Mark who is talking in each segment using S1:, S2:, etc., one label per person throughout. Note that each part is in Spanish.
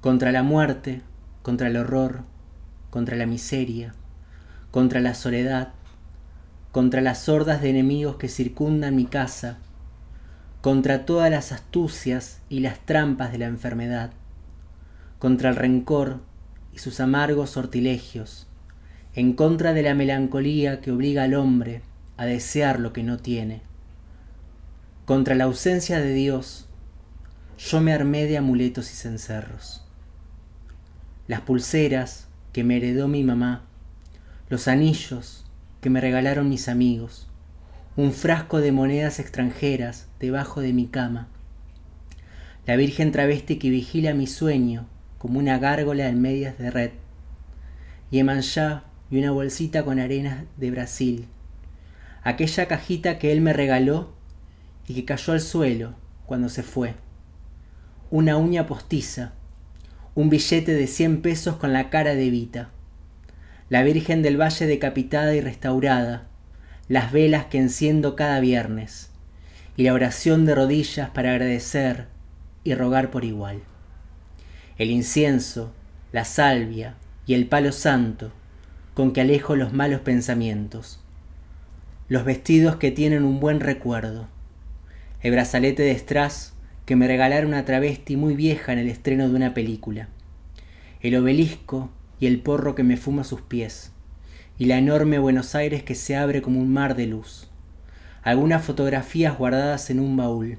S1: contra la muerte, contra el horror, contra la miseria, contra la soledad, contra las hordas de enemigos que circundan mi casa, contra todas las astucias y las trampas de la enfermedad, contra el rencor y sus amargos sortilegios, en contra de la melancolía que obliga al hombre a desear lo que no tiene, contra la ausencia de Dios, yo me armé de amuletos y cencerros las pulseras que me heredó mi mamá, los anillos que me regalaron mis amigos, un frasco de monedas extranjeras debajo de mi cama, la Virgen travesti que vigila mi sueño como una gárgola en medias de red, y Yemanjá y una bolsita con arenas de Brasil, aquella cajita que él me regaló y que cayó al suelo cuando se fue, una uña postiza un billete de 100 pesos con la cara de Vita, la Virgen del Valle decapitada y restaurada, las velas que enciendo cada viernes, y la oración de rodillas para agradecer y rogar por igual. El incienso, la salvia y el palo santo, con que alejo los malos pensamientos. Los vestidos que tienen un buen recuerdo. El brazalete de strass que me regalaron una travesti muy vieja en el estreno de una película. El obelisco y el porro que me fuma a sus pies. Y la enorme Buenos Aires que se abre como un mar de luz. Algunas fotografías guardadas en un baúl.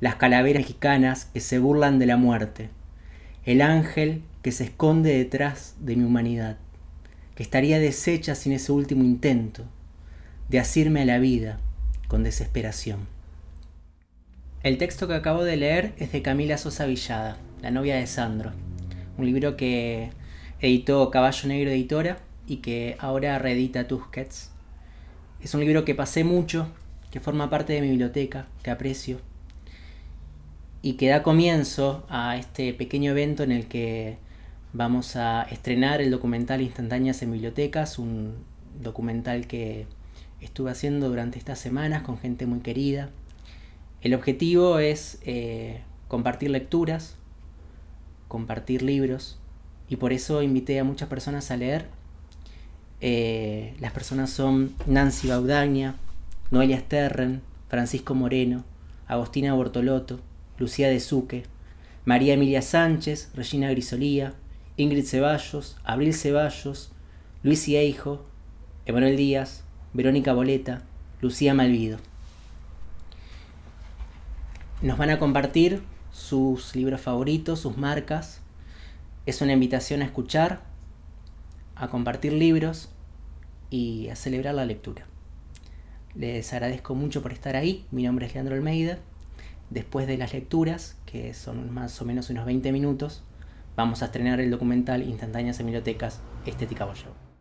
S1: Las calaveras mexicanas que se burlan de la muerte. El ángel que se esconde detrás de mi humanidad. Que estaría deshecha sin ese último intento de asirme a la vida con desesperación. El texto que acabo de leer es de Camila Sosa Villada, La novia de Sandro, un libro que editó Caballo Negro Editora y que ahora reedita Tusquets. Es un libro que pasé mucho, que forma parte de mi biblioteca, que aprecio, y que da comienzo a este pequeño evento en el que vamos a estrenar el documental Instantáneas en Bibliotecas, un documental que estuve haciendo durante estas semanas con gente muy querida el objetivo es eh, compartir lecturas, compartir libros, y por eso invité a muchas personas a leer. Eh, las personas son Nancy Baudaña, Noelia Sterren, Francisco Moreno, Agostina Bortolotto, Lucía de Suque, María Emilia Sánchez, Regina Grisolía, Ingrid Ceballos, Abril Ceballos, Luis Eijo, Emanuel Díaz, Verónica Boleta, Lucía Malvido. Nos van a compartir sus libros favoritos, sus marcas. Es una invitación a escuchar, a compartir libros y a celebrar la lectura. Les agradezco mucho por estar ahí. Mi nombre es Leandro Almeida. Después de las lecturas, que son más o menos unos 20 minutos, vamos a estrenar el documental Instantáneas en Bibliotecas Estética Boyo.